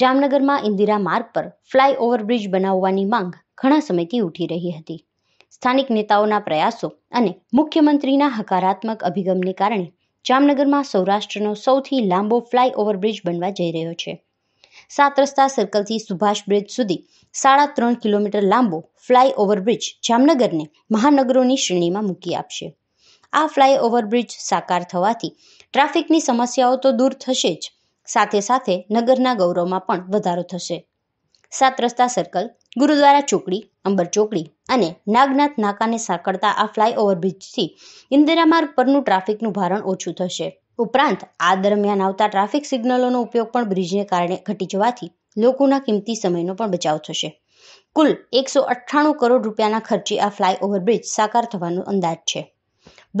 જામનગરમાં ઇન્દિરા માર્ગ પર ફ્લાયઓવર બ્રિજ બનાવવાની માંગ ઘણા સમયથી ઉઠી રહી હતી સ્થાનિક નેતાઓના પ્રયાસો અને મુખ્યમંત્રીના હકારાત્મક અભિગમને કારણે જામનગરમાં સૌરાષ્ટ્રનો સૌથી લાંબો ફ્લાયઓવર બ્રિજ બનવા જઈ રહ્યો છે સાત રસ્તા સર્કલથી સુભાષ બ્રિજ સુધી સાડા ત્રણ કિલોમીટર લાંબો ફ્લાય ઓવરબ્રિજ જામનગરને મહાનગરોની શ્રેણીમાં મૂકી આપશે આ ફ્લાય ઓવરબ્રિજ સાકાર થવાથી ટ્રાફિકની સમસ્યાઓ તો દૂર થશે જ સાથે સાથે નગરના ગૌરવમાં પણ વધારો થશે સાત રસ્તા સર્કલ ગુરુદ્વારા ચોકડી અંબર ચોકડી અને નાગનાથ નાકાને સાંકળતા આ ફ્લાયઓવર બ્રિજથી ઇન્દિરા માર્ગ પરનું ટ્રાફિકનું ભારણ ઓછું થશે ઉપરાંત આ દરમિયાન આવતા ટ્રાફિક સિગ્નલોનો ઉપયોગ પણ બ્રિજને કારણે ઘટી જવાથી લોકોના કિંમતી સમયનો પણ બચાવ થશે કુલ એકસો અઠ્ઠાણું કરોડ રૂપિયાના ખર્ચે આ ફ્લાયઓવર બ્રિજ સાકાર થવાનો અંદાજ છે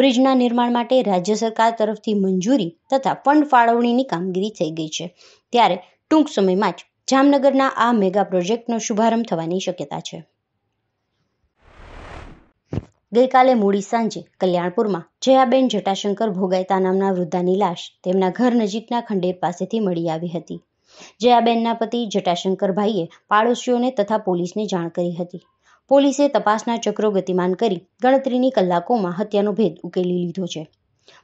બ્રિજના નિર્માણ માટે રાજ્ય સરકાર તરફથી મંજૂરી તથા ફંડ ફાળવણીની કામગીરી થઈ ગઈ છે ત્યારે ટૂંક સમયમાં જ જામનગરના આ મેગા પ્રોજેક્ટનો શુભારંભ થવાની શક્યતા છે ગઈકાલે મોડી સાંજે કલ્યાણપુરમાં જયાબેન જટાશંકર ભોગાયતા નામના વૃદ્ધાની લાશ તેમના ઘર નજીકના ખંડેર પાસેથી મળી આવી હતી જયાબેનના પતિ જટાશંકરભાઈએ પાડોશીઓને તથા પોલીસને જાણ કરી હતી પોલીસે તપાસના ચક્રો ગતિમાન કરી ગણતરીની કલાકોમાં હત્યાનો ભેદ ઉકેલી લીધો છે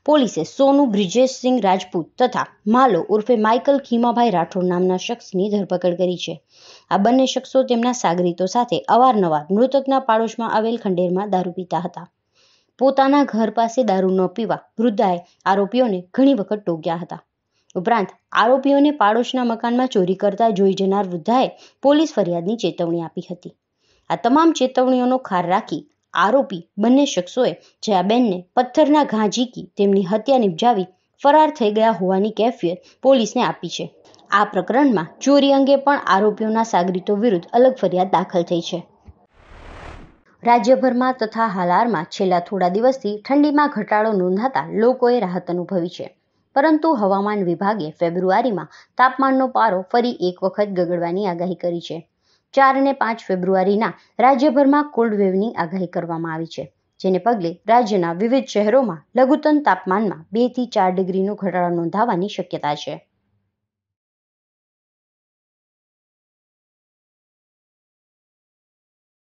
પોલીસે સોનુ બ્રિજેશસિંહ રાજપૂત તથા માલો ઉર્ફે માઇકલ ખીમાભાઈ રાઠોડ નામના શખ્સની ધરપકડ કરી છે આ બંને શખ્સો તેમના સાગરીતો સાથે અવારનવાર મૃતકના પાડોશમાં આવેલ ખંડેરમાં દારૂ પીતા હતા પોતાના ઘર પાસે દારૂ ન પીવા વૃદ્ધાએ આરોપીઓને ઘણી વખત ટોક્યા હતા ઉપરાંત આરોપીઓને પાડોશના મકાનમાં ચોરી કરતા જોઈ જનાર વૃદ્ધાએ પોલીસ ફરિયાદની ચેતવણી આપી હતી આ તમામ ચેતવણીઓનો ખાર રાખી આરોપી બંને શખ્સોએ જયા બેનને પથ્થરના ઘા ઝીકી તેમની હત્યા નિપજાવી ફરાર થઈ ગયા હોવાની કેફિયત પોલીસને આપી છે આ પ્રકરણમાં ચોરી અંગે પણ આરોપીઓના સાગરીતો વિરુદ્ધ અલગ ફરિયાદ દાખલ થઈ છે રાજ્યભરમાં તથા હાલારમાં છેલ્લા થોડા દિવસથી ઠંડીમાં ઘટાડો નોંધાતા લોકોએ રાહત અનુભવી છે પરંતુ હવામાન વિભાગે ફેબ્રુઆરીમાં તાપમાનનો પારો ફરી એક વખત ગગડવાની આગાહી કરી છે ચાર અને પાંચ ફેબ્રુઆરીના રાજ્યભરમાં કોલ્ડ વેવની આગાહી કરવામાં આવી છે જેને પગલે રાજ્યના વિવિધ શહેરોમાં લઘુત્તમ તાપમાનમાં બેથી ચાર ડિગ્રીનો ઘટાડો નોંધાવાની શક્યતા છે